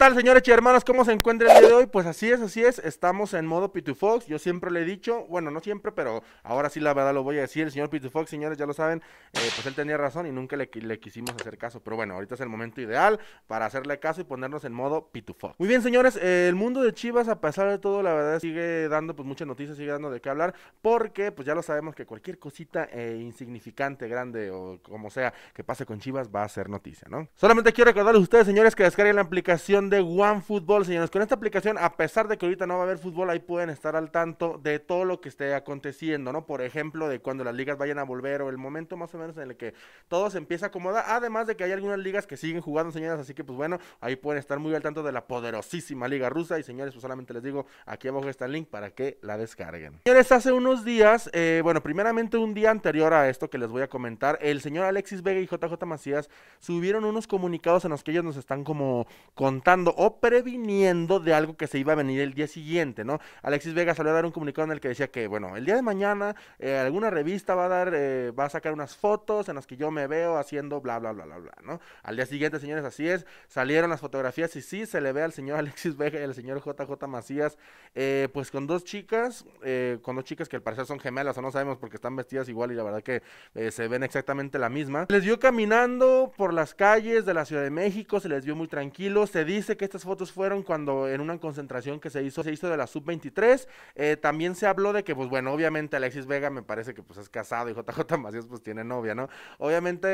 tal, señores y hermanas? ¿Cómo se encuentra el día de hoy? Pues así es, así es. Estamos en modo Pitufox. Yo siempre le he dicho, bueno, no siempre, pero ahora sí la verdad lo voy a decir. El señor Pitufox, señores, ya lo saben, eh, pues él tenía razón y nunca le, quisimos hacer caso. Pero bueno, ahorita es el momento ideal para hacerle caso y ponernos en modo Pitufox. Muy bien, señores, eh, el mundo de Chivas, a pesar de todo, la verdad sigue dando pues muchas noticias, sigue dando de qué hablar, porque pues ya lo sabemos que cualquier cosita eh, insignificante, grande o como sea que pase con Chivas va a ser noticia, ¿no? Solamente quiero recordarles a ustedes, señores, que descarguen la aplicación de OneFootball, señores. Con esta aplicación, a pesar de que ahorita no va a haber fútbol, ahí pueden estar al tanto de todo lo que esté aconteciendo, ¿no? Por ejemplo, de cuando las ligas vayan a volver o el momento más o menos en el que todo se empieza a acomodar. Además de que hay algunas ligas que siguen jugando, señores. Así que, pues bueno, ahí pueden estar muy al tanto de la poderosísima Liga Rusa. Y señores, pues solamente les digo, aquí abajo está el link para que la descarguen. Señores, hace unos días, eh, bueno, primeramente un día anterior a esto que les voy a comentar, el señor Alexis Vega y JJ Macías subieron unos comunicados en los que ellos nos están como contando o previniendo de algo que se iba a venir el día siguiente, ¿no? Alexis Vega salió a dar un comunicado en el que decía que, bueno, el día de mañana eh, alguna revista va a dar, eh, va a sacar unas fotos en las que yo me veo haciendo bla, bla, bla, bla, bla, ¿no? Al día siguiente, señores, así es, salieron las fotografías y sí, se le ve al señor Alexis Vega y al señor JJ Macías, eh, pues con dos chicas, con dos chicas que al parecer son gemelas o no sabemos porque están vestidas igual y la verdad que se ven exactamente la misma. Les vio caminando por las calles de la Ciudad de México, se les vio muy tranquilos, se dice que estas fotos fueron cuando en una concentración que se hizo, se hizo de la sub-23. Eh, también se habló de que, pues bueno, obviamente Alexis Vega me parece que pues es casado y JJ Macías pues tiene novia, ¿no? Obviamente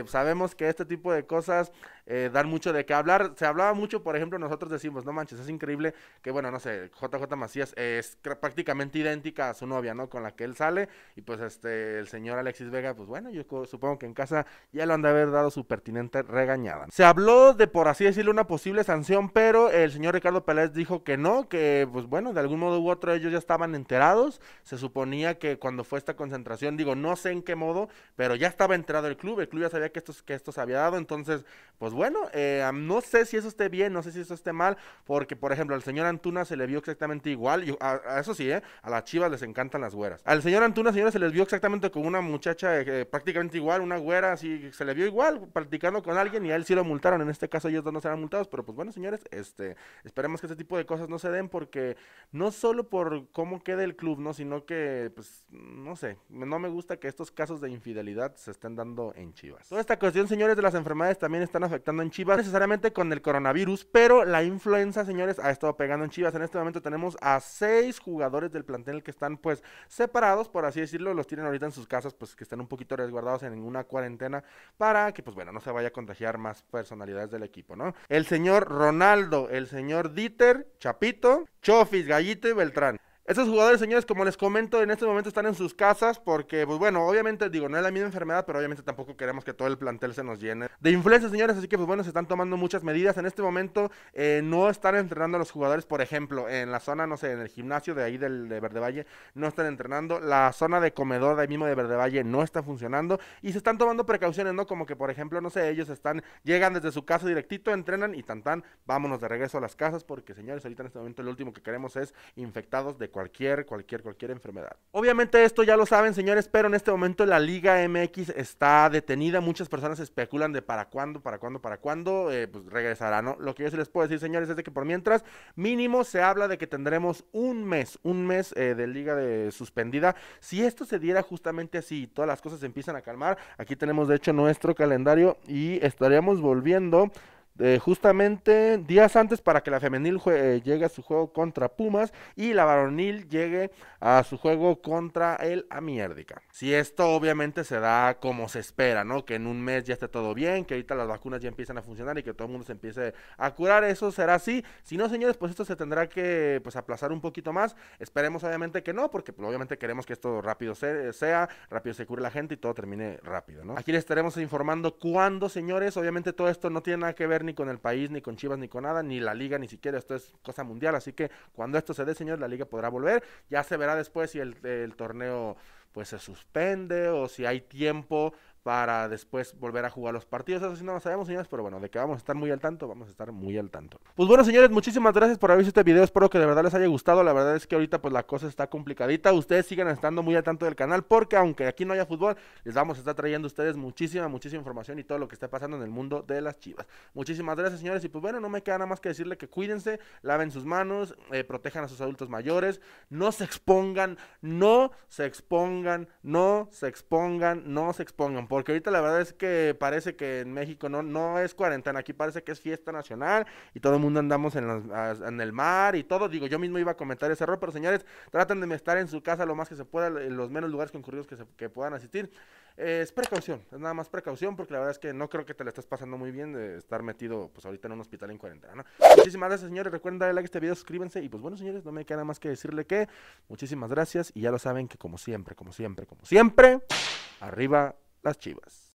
eh, sabemos que este tipo de cosas eh, dan mucho de qué hablar. Se hablaba mucho, por ejemplo, nosotros decimos, no manches, es increíble que, bueno, no sé, JJ Macías es prácticamente idéntica a su novia, ¿no? Con la que él sale y pues este, el señor Alexis Vega, pues bueno, yo supongo que en casa ya lo han de haber dado su pertinente regañada. Se habló de, por así decirlo, una posible pero el señor Ricardo Peláez dijo que no, que pues bueno, de algún modo u otro ellos ya estaban enterados, se suponía que cuando fue esta concentración, digo, no sé en qué modo, pero ya estaba enterado el club, el club ya sabía que esto, que esto se había dado, entonces, pues bueno, eh, no sé si eso esté bien, no sé si eso esté mal, porque por ejemplo, al señor Antuna se le vio exactamente igual, y a, eso sí, eh, a las chivas les encantan las güeras. Al señor Antuna, señores, se les vio exactamente como una muchacha eh, eh, prácticamente igual, una güera, así, se le vio igual, practicando con alguien y a él sí lo multaron, en este caso ellos no serán multados, pero pues bueno bueno, señores, este, esperemos que este tipo de cosas no se den porque no solo por cómo queda el club, ¿no? Sino que, pues, no sé, no me gusta que estos casos de infidelidad se estén dando en Chivas. Toda esta cuestión, señores, de las enfermedades también están afectando en Chivas, necesariamente con el coronavirus, pero la influenza, señores, ha estado pegando en Chivas. En este momento tenemos a seis jugadores del plantel que están, pues, separados, por así decirlo, los tienen ahorita en sus casas, pues, que están un poquito resguardados en una cuarentena para que, pues, bueno, no se vaya a contagiar más personalidades del equipo, ¿no? El señor Ronaldo, el señor Dieter, Chapito, Chofis, Gallito y Beltrán. Estos jugadores, señores, como les comento, en este momento están en sus casas porque, pues bueno, obviamente, digo, no es la misma enfermedad, pero obviamente tampoco queremos que todo el plantel se nos llene de influencia, señores, así que, pues bueno, se están tomando muchas medidas. En este momento eh, no están entrenando los jugadores, por ejemplo, en la zona, no sé, en el gimnasio de ahí del, de Verde Valle, no están entrenando. La zona de comedor de ahí mismo de Verde Valle no está funcionando y se están tomando precauciones, ¿no? Como que, por ejemplo, no sé, ellos están, llegan desde su casa directito, entrenan y tan tan, vámonos de regreso a las casas porque, señores, ahorita en este momento lo último que queremos es infectados de cualquier, cualquier, cualquier enfermedad. Obviamente esto ya lo saben, señores, pero en este momento la Liga MX está detenida. Muchas personas especulan de para cuándo, para cuándo, para cuándo, eh, pues regresará, ¿no? Lo que yo sí les puedo decir, señores, es de que por mientras mínimo se habla de que tendremos un mes, un mes eh, de liga de suspendida. Si esto se diera justamente así, y todas las cosas se empiezan a calmar. Aquí tenemos de hecho nuestro calendario y estaríamos volviendo eh, justamente días antes para que la femenil llegue a su juego contra Pumas y la varonil llegue a su juego contra el Amiérdica. Si esto obviamente se da como se espera, ¿no? Que en un mes ya esté todo bien, que ahorita las vacunas ya empiezan a funcionar y que todo el mundo se empiece a curar, eso será así. Si no, señores, pues esto se tendrá que pues, aplazar un poquito más. Esperemos obviamente que no, porque pues, obviamente queremos que esto rápido sea, rápido se cure la gente y todo termine rápido, ¿no? Aquí les estaremos informando cuándo, señores. Obviamente todo esto no tiene nada que ver ni con el país, ni con Chivas, ni con nada, ni la liga, ni siquiera. Esto es cosa mundial. Así que cuando esto se dé, señor, la liga podrá volver. Ya se verá después si el, el torneo pues se suspende o si hay tiempo para después volver a jugar los partidos. Eso sí no lo sabemos, señores, pero bueno, de que vamos a estar muy al tanto, vamos a estar muy al tanto. Pues bueno, señores, muchísimas gracias por haber visto este video. Espero que de verdad les haya gustado. La verdad es que ahorita pues la cosa está complicadita. Ustedes sigan estando muy al tanto del canal porque aunque aquí no haya fútbol, les vamos a estar trayendo a ustedes muchísima, muchísima información y todo lo que está pasando en el mundo de las chivas. Muchísimas gracias, señores. Y pues bueno, no me queda nada más que decirle que cuídense, laven sus manos, eh, protejan a sus adultos mayores, no se expongan, no se expongan, no se expongan. No se expongan porque ahorita la verdad es que parece que en México no, no es cuarentena, aquí parece que es fiesta nacional y todo el mundo andamos en, el mar y todo. Digo, yo mismo iba a comentar ese error, pero señores, traten de estar en su casa lo más que se pueda, en los menos lugares concurridos que, puedan asistir. es precaución, es nada más precaución, porque la verdad es que no creo que te la estés pasando muy bien de estar metido pues ahorita en un hospital en cuarentena. Muchísimas gracias, señores. Recuerden darle like a este video, suscríbanse. Y pues bueno, señores, no me queda más que decirle que muchísimas gracias. Y ya lo saben que como siempre, como siempre, como siempre, arriba las Chivas.